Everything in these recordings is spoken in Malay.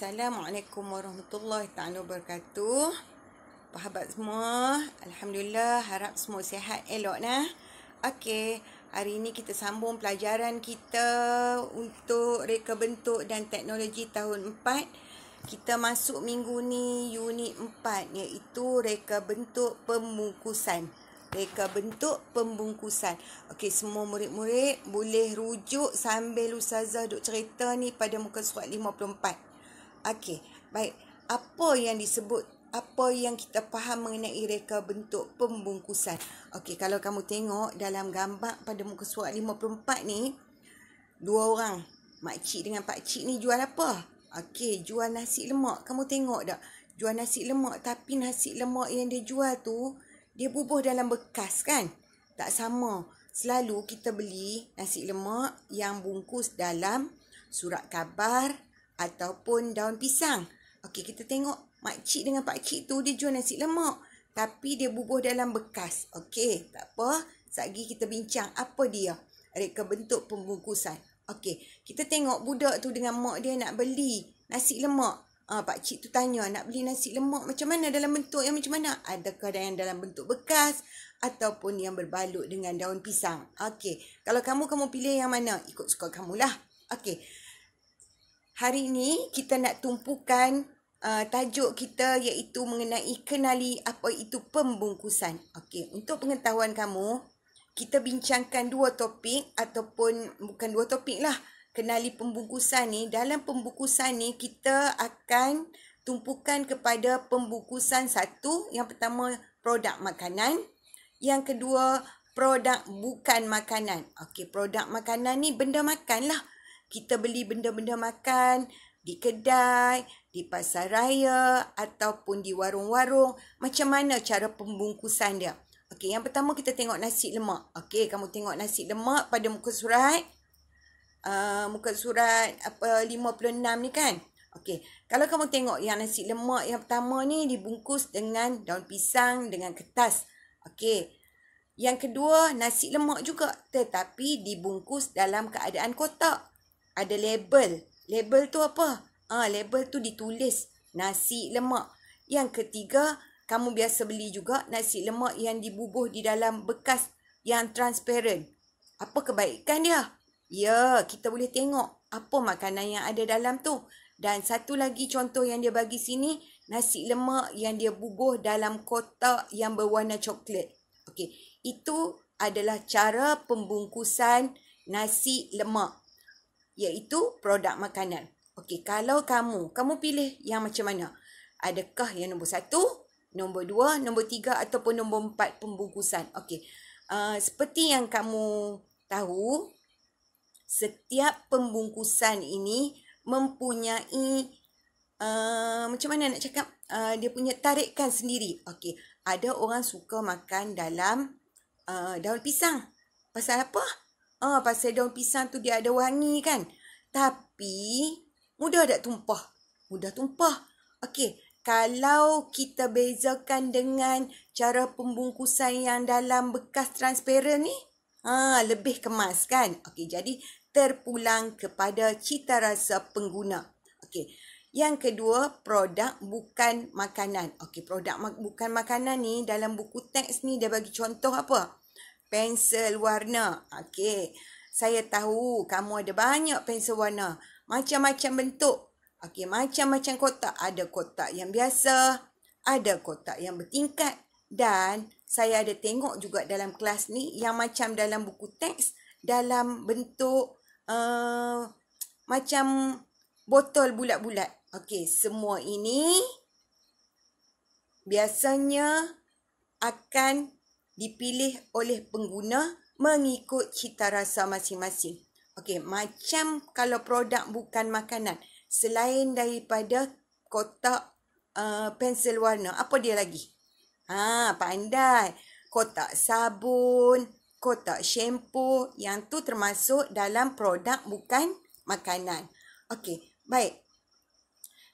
Assalamualaikum warahmatullahi taala wabarakatuh. Apa khabar semua? Alhamdulillah, harap semua sihat elok nah. Okey, hari ini kita sambung pelajaran kita untuk reka bentuk dan teknologi tahun 4. Kita masuk minggu ni unit 4 iaitu reka bentuk pembungkusan. Reka bentuk pembungkusan. Okey, semua murid-murid boleh rujuk sambil ustazah duk cerita ni pada muka surat 54. Okey, baik. Apa yang disebut apa yang kita faham mengenai reka bentuk pembungkusan. Okey, kalau kamu tengok dalam gambar pada muka surat 54 ni, dua orang, mak makcik dengan pak pakcik ni jual apa? Okey, jual nasi lemak. Kamu tengok tak? Jual nasi lemak tapi nasi lemak yang dia jual tu, dia bubuh dalam bekas kan? Tak sama. Selalu kita beli nasi lemak yang bungkus dalam surat kabar, ataupun daun pisang. Okey, kita tengok Cik dengan Pak Cik tu dia jual nasi lemak. Tapi dia bubuh dalam bekas. Okey, tak apa. Sekejap kita bincang apa dia. Reka bentuk pembungkusan. Okey, kita tengok budak tu dengan mak dia nak beli nasi lemak. Ah, Cik tu tanya nak beli nasi lemak macam mana dalam bentuk yang macam mana? Adakah yang dalam bentuk bekas ataupun yang berbalut dengan daun pisang? Okey, kalau kamu, kamu pilih yang mana? Ikut suka kamu lah. Okey. Hari ini kita nak tumpukan uh, tajuk kita iaitu mengenai kenali apa itu pembungkusan. Okey, untuk pengetahuan kamu, kita bincangkan dua topik ataupun bukan dua topik lah. Kenali pembungkusan ni, dalam pembungkusan ni kita akan tumpukan kepada pembungkusan satu, yang pertama produk makanan, yang kedua produk bukan makanan. Okey, produk makanan ni benda makan lah kita beli benda-benda makan di kedai, di pasar raya ataupun di warung-warung, macam mana cara pembungkusan dia? Okey, yang pertama kita tengok nasi lemak. Okey, kamu tengok nasi lemak pada muka surat uh, muka surat apa 56 ni kan? Okey, kalau kamu tengok yang nasi lemak yang pertama ni dibungkus dengan daun pisang dengan kertas. Okey. Yang kedua, nasi lemak juga tetapi dibungkus dalam keadaan kotak ada label. Label tu apa? Ah, ha, label tu ditulis nasi lemak. Yang ketiga, kamu biasa beli juga nasi lemak yang dibubuh di dalam bekas yang transparent. Apa kebaikan dia? Ya, kita boleh tengok apa makanan yang ada dalam tu. Dan satu lagi contoh yang dia bagi sini, nasi lemak yang dia bubuh dalam kotak yang berwarna coklat. Okey, itu adalah cara pembungkusan nasi lemak iaitu produk makanan. Okey, kalau kamu, kamu pilih yang macam mana? Adakah yang nombor satu, nombor dua, nombor tiga ataupun nombor empat pembungkusan? Okey, uh, seperti yang kamu tahu, setiap pembungkusan ini mempunyai uh, macam mana nak cakap? Uh, dia punya tarikan sendiri. Okey, ada orang suka makan dalam uh, daun pisang. Pasal apa? Ah, ha, pasal daun pisang tu dia ada wangi kan. Tapi mudah tak tumpah? Mudah tumpah. Okey, kalau kita bezakan dengan cara pembungkusan yang dalam bekas transparan ni, ha, lebih kemas kan? Okey, jadi terpulang kepada cita rasa pengguna. Okey, yang kedua, produk bukan makanan. Okey, produk bukan makanan ni dalam buku teks ni dia bagi contoh apa? pensel warna. Okey. Saya tahu kamu ada banyak pensel warna. Macam-macam bentuk. Okey, macam-macam kotak. Ada kotak yang biasa, ada kotak yang bertingkat dan saya ada tengok juga dalam kelas ni yang macam dalam buku teks dalam bentuk uh, macam botol bulat-bulat. Okey, semua ini biasanya akan dipilih oleh pengguna mengikut cita rasa masing-masing. Okey, macam kalau produk bukan makanan, selain daripada kotak uh, pensel warna, apa dia lagi? Ha, pandai. Kotak sabun, kotak shampoo, yang tu termasuk dalam produk bukan makanan. Okey, baik.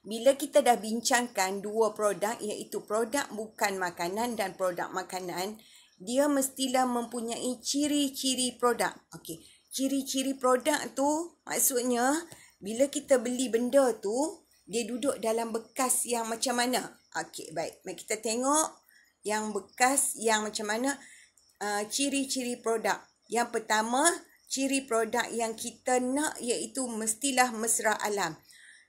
Bila kita dah bincangkan dua produk iaitu produk bukan makanan dan produk makanan, dia mestilah mempunyai ciri-ciri produk. Okey, ciri-ciri produk tu maksudnya bila kita beli benda tu dia duduk dalam bekas yang macam mana? Okey, baik. Mari kita tengok yang bekas yang macam mana uh, ciri-ciri produk. Yang pertama, ciri produk yang kita nak iaitu mestilah mesra alam.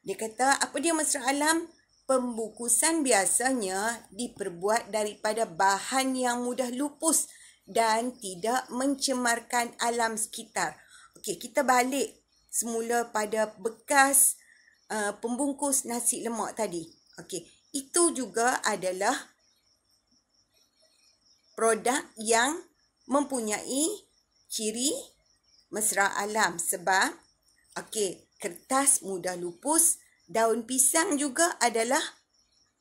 Dia kata, apa dia mesra alam? Pembukusan biasanya diperbuat daripada bahan yang mudah lupus dan tidak mencemarkan alam sekitar. Okey, kita balik semula pada bekas uh, pembungkus nasi lemak tadi. Okey, itu juga adalah produk yang mempunyai ciri mesra alam sebab okey, kertas mudah lupus daun pisang juga adalah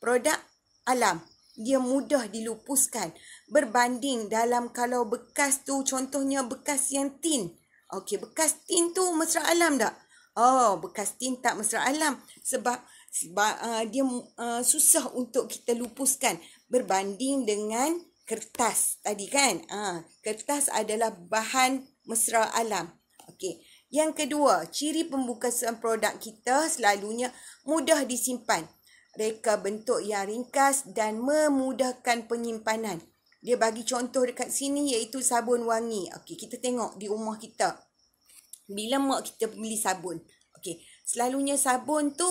produk alam. Dia mudah dilupuskan berbanding dalam kalau bekas tu contohnya bekas yang tin. Okey, bekas tin tu mesra alam tak? Oh, bekas tin tak mesra alam sebab sebab uh, dia uh, susah untuk kita lupuskan berbanding dengan kertas tadi kan? Ah, uh, kertas adalah bahan mesra alam. Okey. Yang kedua, ciri pembukaan produk kita selalunya mudah disimpan. Reka bentuk yang ringkas dan memudahkan penyimpanan. Dia bagi contoh dekat sini iaitu sabun wangi. Okey, kita tengok di rumah kita. Bila mak kita beli sabun. Okey, selalunya sabun tu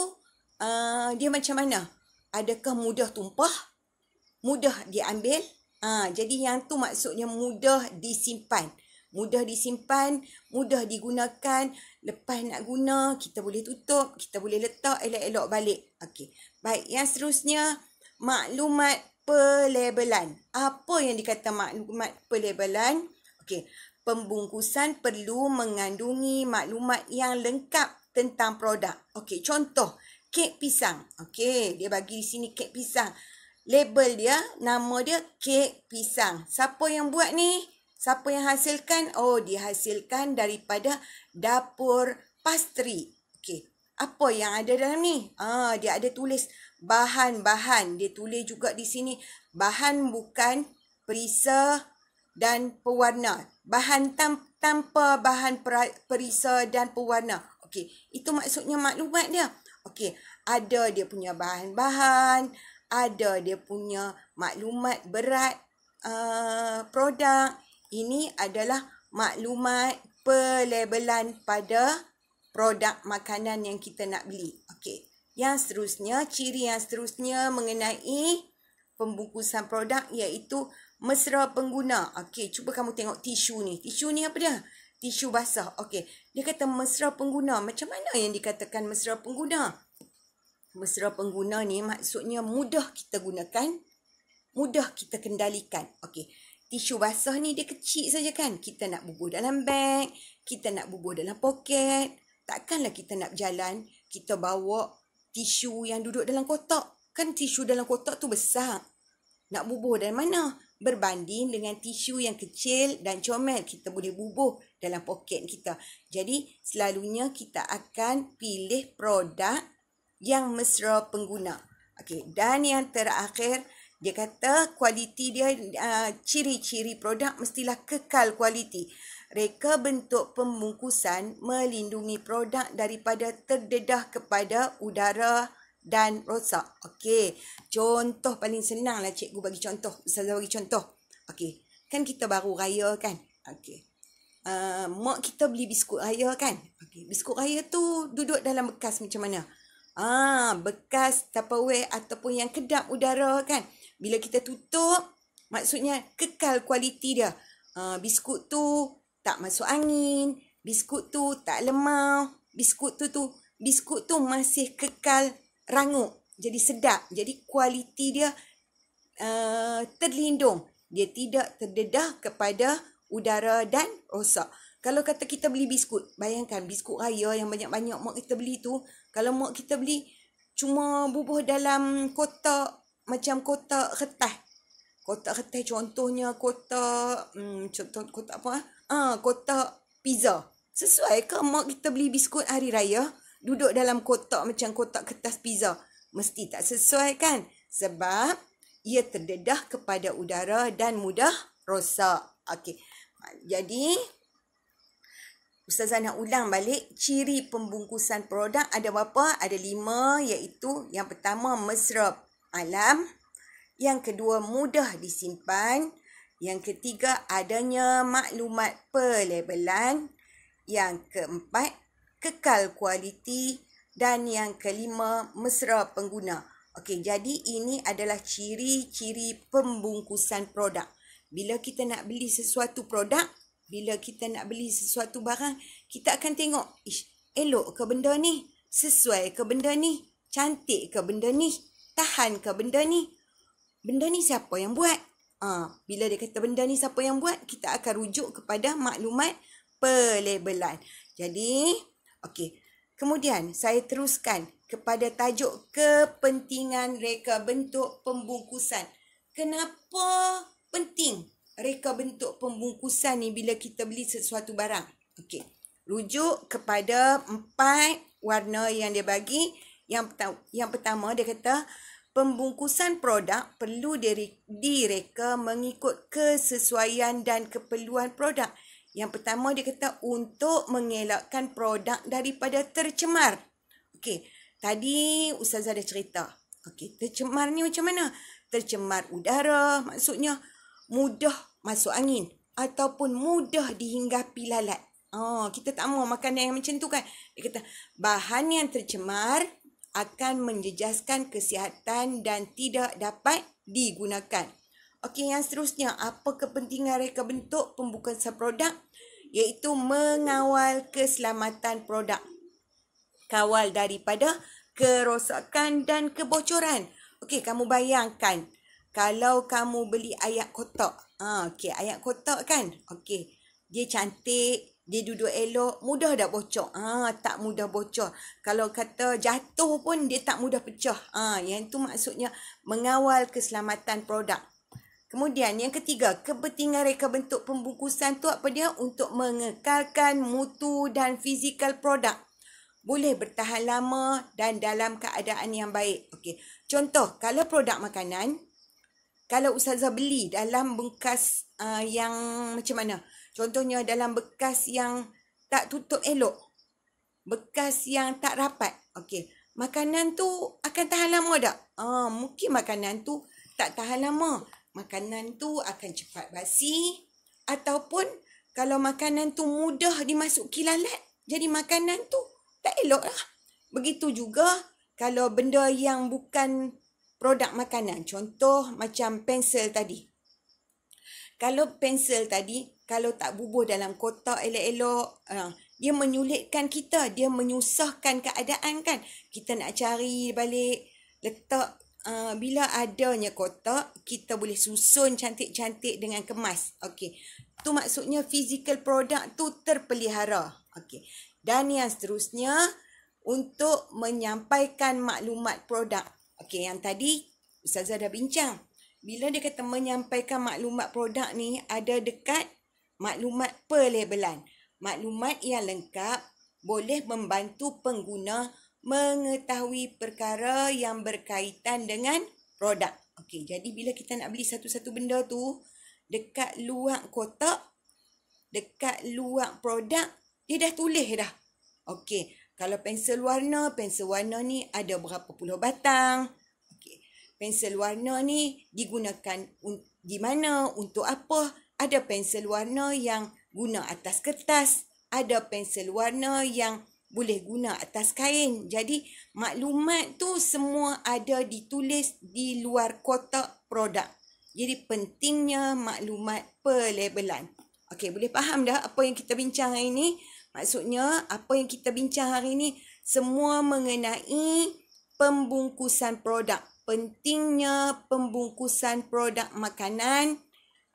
uh, dia macam mana? Adakah mudah tumpah? Mudah diambil? Ha, jadi yang tu maksudnya mudah disimpan mudah disimpan, mudah digunakan. Lepas nak guna, kita boleh tutup, kita boleh letak elok-elok balik. Okey. Baik, yang seterusnya, maklumat pelabelan. Apa yang dikata maklumat pelabelan? Okey. Pembungkusan perlu mengandungi maklumat yang lengkap tentang produk. Okey, contoh, kek pisang. Okey, dia bagi di sini kek pisang. Label dia, nama dia kek pisang. Siapa yang buat ni? Siapa yang hasilkan? Oh, dihasilkan daripada dapur pastri. Okey. Apa yang ada dalam ni? Ah, dia ada tulis bahan-bahan. Dia tulis juga di sini bahan bukan perisa dan pewarna. Bahan tam tanpa bahan per perisa dan pewarna. Okey, itu maksudnya maklumat dia. Okey, ada dia punya bahan-bahan, ada dia punya maklumat berat uh, produk, ini adalah maklumat pelabelan pada produk makanan yang kita nak beli. Okey. Yang seterusnya, ciri yang seterusnya mengenai pembungkusan produk iaitu mesra pengguna. Okey, cuba kamu tengok tisu ni. Tisu ni apa dia? Tisu basah. Okey. Dia kata mesra pengguna. Macam mana yang dikatakan mesra pengguna? Mesra pengguna ni maksudnya mudah kita gunakan, mudah kita kendalikan. Okey tisu basah ni dia kecil saja kan. Kita nak bubur dalam beg, kita nak bubur dalam poket. Takkanlah kita nak jalan, kita bawa tisu yang duduk dalam kotak. Kan tisu dalam kotak tu besar. Nak bubur dari mana? Berbanding dengan tisu yang kecil dan comel, kita boleh bubur dalam poket kita. Jadi, selalunya kita akan pilih produk yang mesra pengguna. Okay dan yang terakhir, dia kata kualiti dia, uh, ciri-ciri produk mestilah kekal kualiti. Reka bentuk pembungkusan melindungi produk daripada terdedah kepada udara dan rosak. Okey, contoh paling senang lah cikgu bagi contoh. Ustazah bagi contoh. Okey, kan kita baru raya kan? Okey. Uh, mak kita beli biskut raya kan? Okey, biskut raya tu duduk dalam bekas macam mana? Ah, bekas tupperware ataupun yang kedap udara kan? bila kita tutup maksudnya kekal kualiti dia uh, biskut tu tak masuk angin biskut tu tak lemah, biskut tu tu biskut tu masih kekal rangup jadi sedap jadi kualiti dia uh, terlindung dia tidak terdedah kepada udara dan rosak kalau kata kita beli biskut bayangkan biskut raya yang banyak-banyak mak kita beli tu kalau mak kita beli cuma bubuh dalam kotak macam kotak kertas. Kotak kertas contohnya kotak hmm, contoh kotak apa? Ah, ha, kotak pizza. Sesuai ke mak kita beli biskut hari raya duduk dalam kotak macam kotak kertas pizza? Mesti tak sesuai kan? Sebab ia terdedah kepada udara dan mudah rosak. Okey. Jadi Ustazah nak ulang balik ciri pembungkusan produk ada berapa? Ada lima iaitu yang pertama mesra alam. Yang kedua, mudah disimpan. Yang ketiga, adanya maklumat perlabelan. Yang keempat, kekal kualiti. Dan yang kelima, mesra pengguna. Okey, jadi ini adalah ciri-ciri pembungkusan produk. Bila kita nak beli sesuatu produk, bila kita nak beli sesuatu barang, kita akan tengok, ish, elok ke benda ni? Sesuai ke benda ni? Cantik ke benda ni? tahan ke benda ni? Benda ni siapa yang buat? Ha, bila dia kata benda ni siapa yang buat, kita akan rujuk kepada maklumat pelabelan. Jadi, okey. Kemudian, saya teruskan kepada tajuk kepentingan reka bentuk pembungkusan. Kenapa penting reka bentuk pembungkusan ni bila kita beli sesuatu barang? Okey. Rujuk kepada empat warna yang dia bagi. Yang pertama, yang pertama dia kata pembungkusan produk perlu direka mengikut kesesuaian dan keperluan produk. Yang pertama dia kata untuk mengelakkan produk daripada tercemar. Okey, tadi ustazah dah cerita. Okey, tercemar ni macam mana? Tercemar udara maksudnya mudah masuk angin ataupun mudah dihinggapi lalat. Oh, kita tak mau makanan yang macam tu kan. Dia kata bahan yang tercemar akan menjejaskan kesihatan dan tidak dapat digunakan. Okey, yang seterusnya, apa kepentingan reka bentuk pembukaan seprodak? Iaitu mengawal keselamatan produk. Kawal daripada kerosakan dan kebocoran. Okey, kamu bayangkan kalau kamu beli ayat kotak. Ha, okey, ayat kotak kan? Okey, dia cantik, dia duduk elok, mudah dah bocor. Ah, ha, tak mudah bocor. Kalau kata jatuh pun dia tak mudah pecah. Ah, ha, yang itu maksudnya mengawal keselamatan produk. Kemudian yang ketiga, kepentingan reka bentuk pembungkusan tu apa dia? Untuk mengekalkan mutu dan fizikal produk. Boleh bertahan lama dan dalam keadaan yang baik. Okey. Contoh, kalau produk makanan, kalau ustazah beli dalam bengkas uh, yang macam mana? Contohnya dalam bekas yang tak tutup elok. Bekas yang tak rapat. Okey. Makanan tu akan tahan lama tak? Ah, mungkin makanan tu tak tahan lama. Makanan tu akan cepat basi. Ataupun kalau makanan tu mudah dimasuki kilalat. Jadi makanan tu tak elok lah. Begitu juga kalau benda yang bukan produk makanan. Contoh macam pensel tadi. Kalau pensel tadi kalau tak bubuh dalam kotak elok-elok uh, dia menyulitkan kita dia menyusahkan keadaan kan kita nak cari balik letak uh, bila adanya kotak kita boleh susun cantik-cantik dengan kemas okey tu maksudnya physical product tu terpelihara okey dan yang seterusnya untuk menyampaikan maklumat produk okey yang tadi ustazah dah bincang bila dia kata menyampaikan maklumat produk ni ada dekat maklumat perlabelan. Maklumat yang lengkap boleh membantu pengguna mengetahui perkara yang berkaitan dengan produk. Okey, jadi bila kita nak beli satu-satu benda tu dekat luar kotak, dekat luar produk, dia dah tulis dah. Okey, kalau pensel warna, pensel warna ni ada berapa puluh batang. Okey. Pensel warna ni digunakan un- di mana, untuk apa? ada pensel warna yang guna atas kertas, ada pensel warna yang boleh guna atas kain. Jadi maklumat tu semua ada ditulis di luar kotak produk. Jadi pentingnya maklumat pelabelan. Okey, boleh faham dah apa yang kita bincang hari ni? Maksudnya apa yang kita bincang hari ini semua mengenai pembungkusan produk. Pentingnya pembungkusan produk makanan,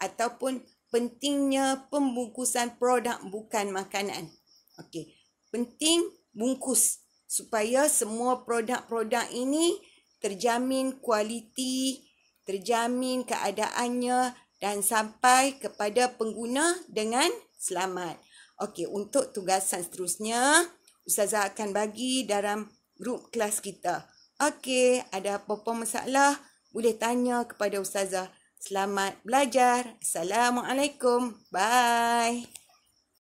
ataupun pentingnya pembungkusan produk bukan makanan. Okey, penting bungkus supaya semua produk-produk ini terjamin kualiti, terjamin keadaannya dan sampai kepada pengguna dengan selamat. Okey, untuk tugasan seterusnya, Ustazah akan bagi dalam grup kelas kita. Okey, ada apa-apa masalah, boleh tanya kepada Ustazah. Selamat belajar. Assalamualaikum. Bye.